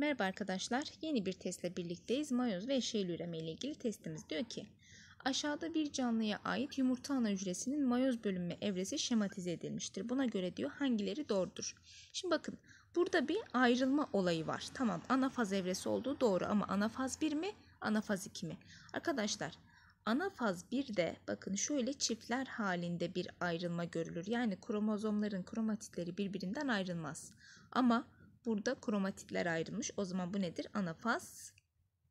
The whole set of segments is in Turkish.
Merhaba arkadaşlar. Yeni bir testle birlikteyiz. Mayoz ve eşeğil üreme ile ilgili testimiz diyor ki Aşağıda bir canlıya ait yumurta ana hücresinin mayoz bölünme evresi şematize edilmiştir. Buna göre diyor hangileri doğrudur. Şimdi bakın burada bir ayrılma olayı var. Tamam anafaz evresi olduğu doğru ama anafaz 1 mi anafaz 2 mi? Arkadaşlar Anafaz 1'de bakın şöyle çiftler halinde bir ayrılma görülür. Yani kromozomların kromatitleri birbirinden ayrılmaz. Ama Burada kromatitler ayrılmış. O zaman bu nedir? Anafaz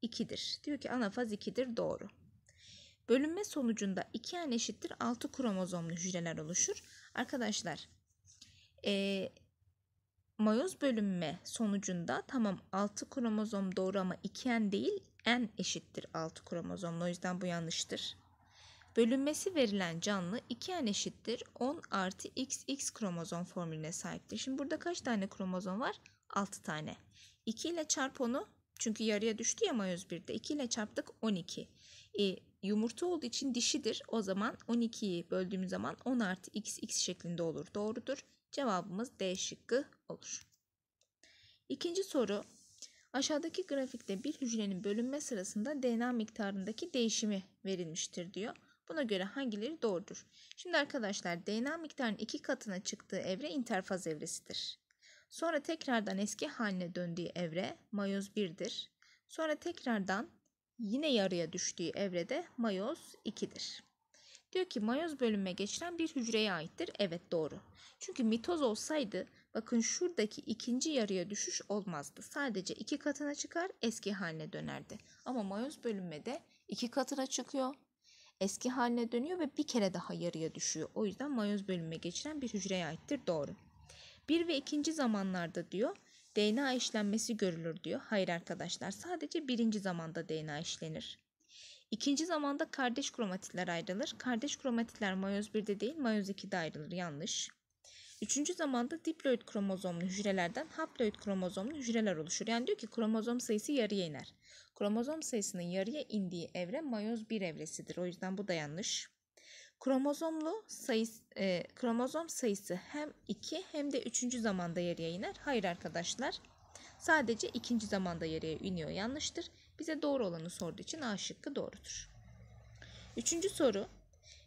2'dir. Diyor ki anafaz 2'dir doğru. Bölünme sonucunda 2 an eşittir 6 kromozomlu hücreler oluşur. Arkadaşlar e, mayoz bölünme sonucunda tamam 6 kromozom doğru ama 2 en değil en eşittir 6 kromozomlu o yüzden bu yanlıştır. Bölünmesi verilen canlı 2 en eşittir 10 artı xx kromozom formülüne sahiptir. Şimdi burada kaç tane kromozom var? 6 tane. 2 ile çarp onu çünkü yarıya düştü ya mayoz 1'de. 2 ile çarptık 12. E, yumurta olduğu için dişidir. O zaman 12'yi böldüğümüz zaman 10 artı x x şeklinde olur. Doğrudur. Cevabımız D şıkkı olur. İkinci soru. Aşağıdaki grafikte bir hücrenin bölünme sırasında DNA miktarındaki değişimi verilmiştir diyor. Buna göre hangileri doğrudur? Şimdi arkadaşlar DNA miktarının iki katına çıktığı evre interfaz evresidir. Sonra tekrardan eski haline döndüğü evre mayoz 1'dir. Sonra tekrardan yine yarıya düştüğü evrede mayoz 2'dir. Diyor ki mayoz bölünme geçiren bir hücreye aittir. Evet doğru. Çünkü mitoz olsaydı bakın şuradaki ikinci yarıya düşüş olmazdı. Sadece iki katına çıkar eski haline dönerdi. Ama mayoz bölünmede iki katına çıkıyor. Eski haline dönüyor ve bir kere daha yarıya düşüyor. O yüzden mayoz bölünme geçiren bir hücreye aittir. Doğru. Bir ve ikinci zamanlarda diyor DNA işlenmesi görülür diyor. Hayır arkadaşlar sadece birinci zamanda DNA işlenir. İkinci zamanda kardeş kromatitler ayrılır. Kardeş kromatitler mayoz 1'de değil mayoz 2'de ayrılır yanlış. Üçüncü zamanda diploid kromozomlu hücrelerden haploid kromozomlu hücreler oluşur. Yani diyor ki kromozom sayısı yarıya iner. Kromozom sayısının yarıya indiği evre mayoz 1 evresidir. O yüzden bu da yanlış. Kromozomlu sayısı, e, kromozom sayısı hem 2 hem de 3. zamanda yarıya iner. Hayır arkadaşlar. Sadece 2. zamanda yarıya iniyor. Yanlıştır. Bize doğru olanı sorduğu için A şıkkı doğrudur. Üçüncü soru.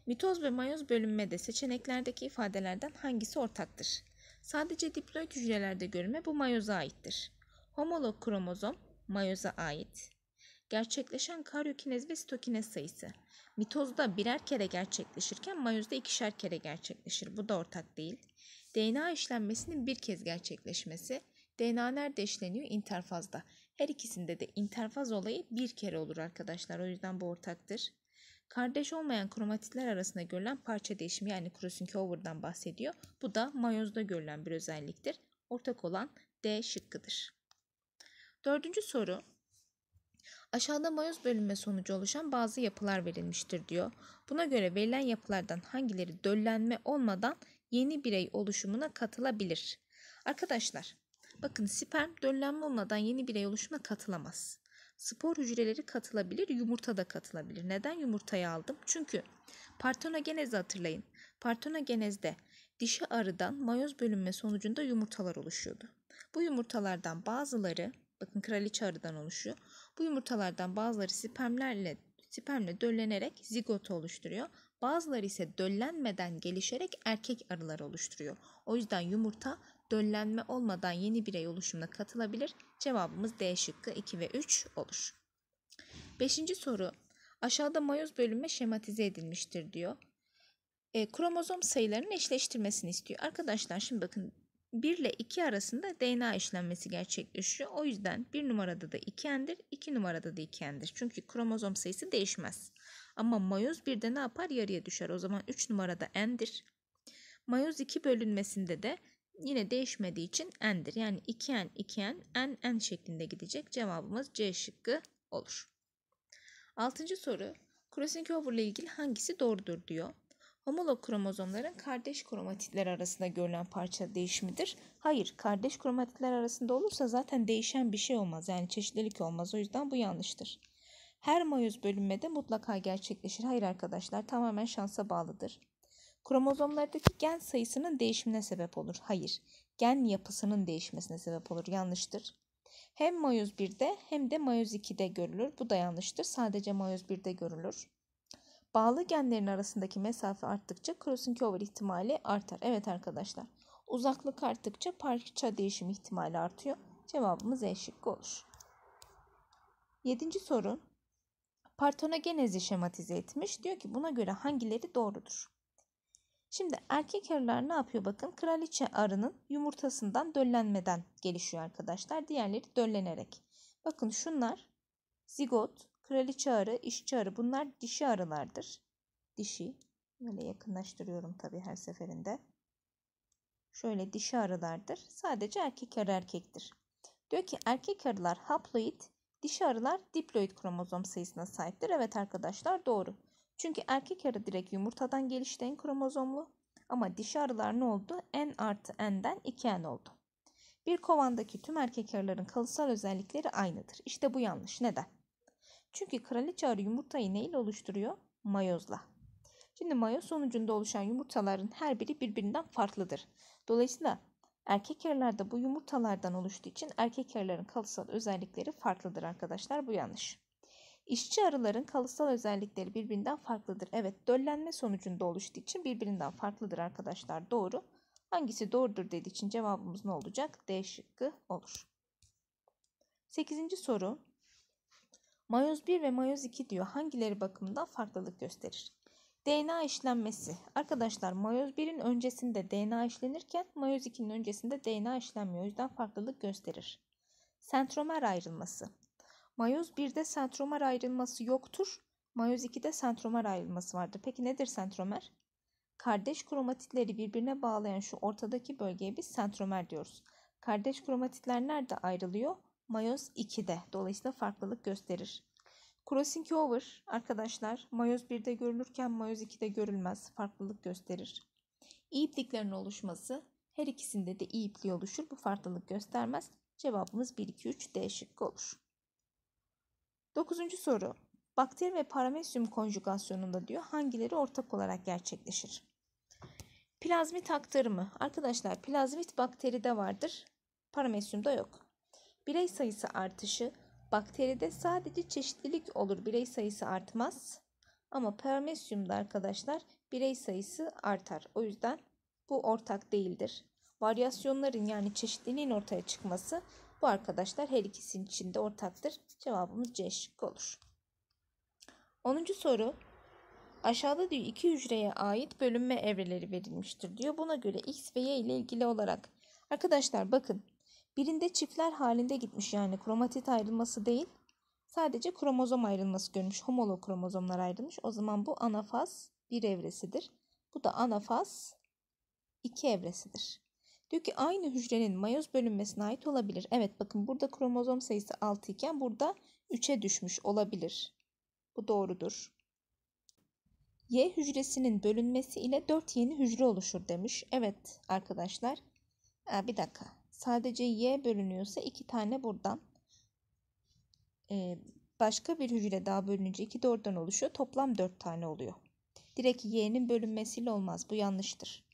Mitoz ve mayoz bölünmede seçeneklerdeki ifadelerden hangisi ortaktır? Sadece diploid hücrelerde görülme bu mayoza aittir. Homolog kromozom mayoza ait. Gerçekleşen karyokinez ve sitokinez sayısı. Mitozda birer kere gerçekleşirken mayozda ikişer kere gerçekleşir. Bu da ortak değil. DNA işlenmesinin bir kez gerçekleşmesi. DNA nerede işleniyor? İnterfazda. Her ikisinde de interfaz olayı bir kere olur arkadaşlar. O yüzden bu ortaktır. Kardeş olmayan kromatitler arasında görülen parça değişimi yani crossing over'dan bahsediyor. Bu da mayozda görülen bir özelliktir. Ortak olan D şıkkıdır. Dördüncü soru Aşağıda mayoz bölünme sonucu oluşan bazı yapılar verilmiştir diyor. Buna göre verilen yapılardan hangileri döllenme olmadan yeni birey oluşumuna katılabilir? Arkadaşlar bakın sperm döllenme olmadan yeni birey oluşumuna katılamaz. Spor hücreleri katılabilir, yumurta da katılabilir. Neden yumurtayı aldım? Çünkü partenogenezi hatırlayın. Partenogenezde dişi arıdan mayoz bölünme sonucunda yumurtalar oluşuyordu. Bu yumurtalardan bazıları bakın kraliçe arıdan oluşuyor. Bu yumurtalardan bazıları spermlerle spermle döllenerek zigot oluşturuyor. Bazıları ise döllenmeden gelişerek erkek arılar oluşturuyor. O yüzden yumurta döllenme olmadan yeni birey oluşumuna katılabilir. Cevabımız D şıkkı 2 ve 3 olur. Beşinci soru. Aşağıda mayoz bölünme şematize edilmiştir diyor. E, kromozom sayılarının eşleştirmesini istiyor. Arkadaşlar şimdi bakın 1 ile 2 arasında DNA işlenmesi gerçekleşiyor. O yüzden 1 numarada da 2n'dir, 2 numarada da 2n'dir. Çünkü kromozom sayısı değişmez. Ama mayoz 1'de ne yapar? Yarıya düşer. O zaman 3 numarada endir. Mayoz 2 bölünmesinde de yine değişmediği için endir. Yani 2n, 2n, n, n şeklinde gidecek. Cevabımız C şıkkı olur. Altıncı soru. Krosenkover ile ilgili hangisi doğrudur diyor homolog kromozomların kardeş kromatitler arasında görülen parça değişimidir. Hayır, kardeş kromatitler arasında olursa zaten değişen bir şey olmaz. Yani çeşitlilik olmaz. O yüzden bu yanlıştır. Her mayoz bölünmede mutlaka gerçekleşir. Hayır arkadaşlar, tamamen şansa bağlıdır. Kromozomlardaki gen sayısının değişimine sebep olur. Hayır, gen yapısının değişmesine sebep olur. Yanlıştır. Hem mayoz 1'de hem de mayoz 2'de görülür. Bu da yanlıştır. Sadece mayoz 1'de görülür. Bağlı genlerin arasındaki mesafe arttıkça Krosenkover ihtimali artar. Evet arkadaşlar. Uzaklık arttıkça parça değişim ihtimali artıyor. Cevabımız E şıkkı olur. Yedinci soru. Partonogenezi şematize etmiş. Diyor ki buna göre hangileri doğrudur? Şimdi erkek arılar ne yapıyor bakın? Kraliçe arının yumurtasından döllenmeden gelişiyor arkadaşlar. Diğerleri döllenerek. Bakın şunlar zigot, Kraliçe arı, işçi arı bunlar dişi arılardır. Dişi. Böyle yakınlaştırıyorum tabii her seferinde. Şöyle dişi arılardır. Sadece erkek arı erkektir. Diyor ki erkek arılar haploid, dişi arılar diploid kromozom sayısına sahiptir. Evet arkadaşlar doğru. Çünkü erkek arı direkt yumurtadan gelişten kromozomlu ama dişi arılar ne oldu? N artı N'den 2N oldu. Bir kovandaki tüm erkek arıların kalıtsal özellikleri aynıdır. İşte bu yanlış. Neden? Çünkü kraliçe arı yumurtayı neyle oluşturuyor? Mayozla. Şimdi mayoz sonucunda oluşan yumurtaların her biri birbirinden farklıdır. Dolayısıyla erkek arılar da bu yumurtalardan oluştuğu için erkek arıların kalısal özellikleri farklıdır arkadaşlar. Bu yanlış. İşçi arıların kalısal özellikleri birbirinden farklıdır. Evet döllenme sonucunda oluştuğu için birbirinden farklıdır arkadaşlar. Doğru. Hangisi doğrudur dediği için cevabımız ne olacak? D şıkkı olur. 8. soru. Mayoz 1 ve mayoz 2 diyor. Hangileri bakımından farklılık gösterir? DNA işlenmesi. Arkadaşlar mayoz 1'in öncesinde DNA işlenirken mayoz 2'nin öncesinde DNA işlenmiyor. O yüzden farklılık gösterir. Sentromer ayrılması. Mayoz 1'de sentromer ayrılması yoktur. Mayoz 2'de sentromer ayrılması vardır. Peki nedir sentromer? Kardeş kromatitleri birbirine bağlayan şu ortadaki bölgeye biz sentromer diyoruz. Kardeş kromatitler nerede ayrılıyor? Mayoz 2'de. Dolayısıyla farklılık gösterir. Crossing over arkadaşlar mayoz 1'de görülürken mayoz 2'de görülmez. Farklılık gösterir. İ oluşması her ikisinde de i ipliği oluşur. Bu farklılık göstermez. Cevabımız 1, 2, 3 D şıkkı olur. Dokuzuncu soru. Bakteri ve paramesyum konjugasyonunda diyor hangileri ortak olarak gerçekleşir? Plazmit aktarımı. Arkadaşlar plazmit bakteri de vardır. Paramesyumda yok. Birey sayısı artışı bakteride sadece çeşitlilik olur. Birey sayısı artmaz. Ama permesyumda arkadaşlar birey sayısı artar. O yüzden bu ortak değildir. Varyasyonların yani çeşitliliğin ortaya çıkması bu arkadaşlar her ikisinin içinde ortaktır. Cevabımız C şıkkı olur. 10. soru Aşağıda diyor iki hücreye ait bölünme evreleri verilmiştir diyor. Buna göre X ve Y ile ilgili olarak arkadaşlar bakın Birinde çiftler halinde gitmiş yani kromatit ayrılması değil. Sadece kromozom ayrılması görmüş. Homolog kromozomlar ayrılmış. O zaman bu anafaz bir evresidir. Bu da anafaz iki evresidir. Diyor ki aynı hücrenin mayoz bölünmesine ait olabilir. Evet bakın burada kromozom sayısı 6 iken burada 3'e düşmüş olabilir. Bu doğrudur. Y hücresinin bölünmesi ile 4 yeni hücre oluşur demiş. Evet arkadaşlar. Aa, bir dakika Sadece y bölünüyorsa iki tane buradan. Ee, başka bir hücre daha bölünce iki de oradan oluşuyor. Toplam dört tane oluyor. Direkt y'nin bölünmesiyle olmaz. Bu yanlıştır.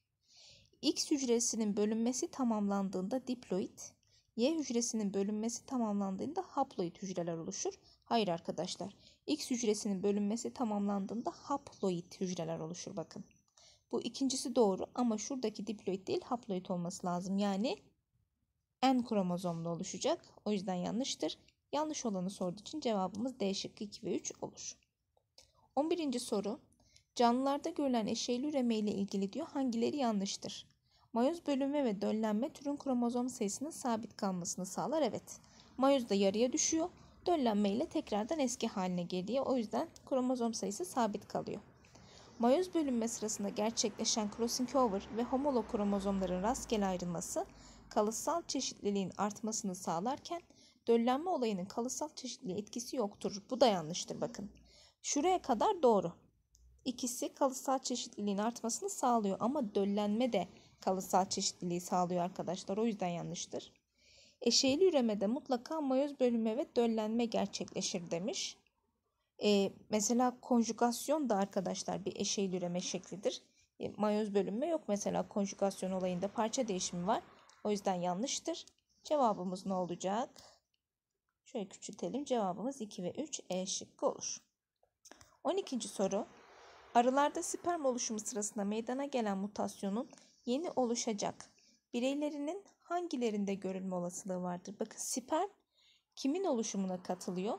X hücresinin bölünmesi tamamlandığında diploid, Y hücresinin bölünmesi tamamlandığında haploid hücreler oluşur. Hayır arkadaşlar. X hücresinin bölünmesi tamamlandığında haploid hücreler oluşur bakın. Bu ikincisi doğru ama şuradaki diploid değil haploid olması lazım. Yani N kromozomlu oluşacak. O yüzden yanlıştır. Yanlış olanı sorduğu için cevabımız D şıkkı 2 ve 3 olur. 11. soru. Canlılarda görülen eşeyli üreme ile ilgili diyor hangileri yanlıştır? Mayoz bölünme ve döllenme türün kromozom sayısının sabit kalmasını sağlar. Evet. Mayoz da yarıya düşüyor. Döllenme ile tekrardan eski haline geliyor. O yüzden kromozom sayısı sabit kalıyor. Mayoz bölünme sırasında gerçekleşen crossing over ve homolog kromozomların rastgele ayrılması kalıtsal çeşitliliğin artmasını sağlarken döllenme olayının kalıtsal çeşitliliğe etkisi yoktur. Bu da yanlıştır bakın. Şuraya kadar doğru. İkisi kalıtsal çeşitliliğin artmasını sağlıyor ama döllenme de kalıtsal çeşitliliği sağlıyor arkadaşlar. O yüzden yanlıştır. Eşeğli üremede mutlaka mayoz bölünme ve döllenme gerçekleşir demiş. Ee, mesela konjugasyon da arkadaşlar bir eşeğli üreme şeklidir. E, mayoz bölünme yok mesela konjugasyon olayında parça değişimi var. O yüzden yanlıştır. Cevabımız ne olacak? Şöyle küçültelim. Cevabımız 2 ve 3 E şıkkı olur. 12. soru. Arılarda sperm oluşumu sırasında meydana gelen mutasyonun yeni oluşacak bireylerinin hangilerinde görülme olasılığı vardır? Bakın sperm kimin oluşumuna katılıyor?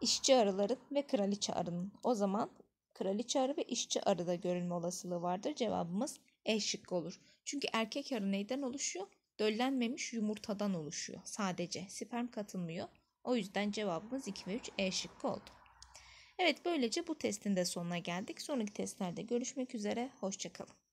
İşçi arıların ve kraliçe arının. O zaman kraliçe arı ve işçi arıda görülme olasılığı vardır. Cevabımız E şıkkı olur. Çünkü erkek arı neyden oluşuyor? döllenmemiş yumurtadan oluşuyor sadece. Sperm katılmıyor. O yüzden cevabımız 2 ve 3 E şıkkı oldu. Evet böylece bu testin de sonuna geldik. Sonraki testlerde görüşmek üzere. Hoşçakalın.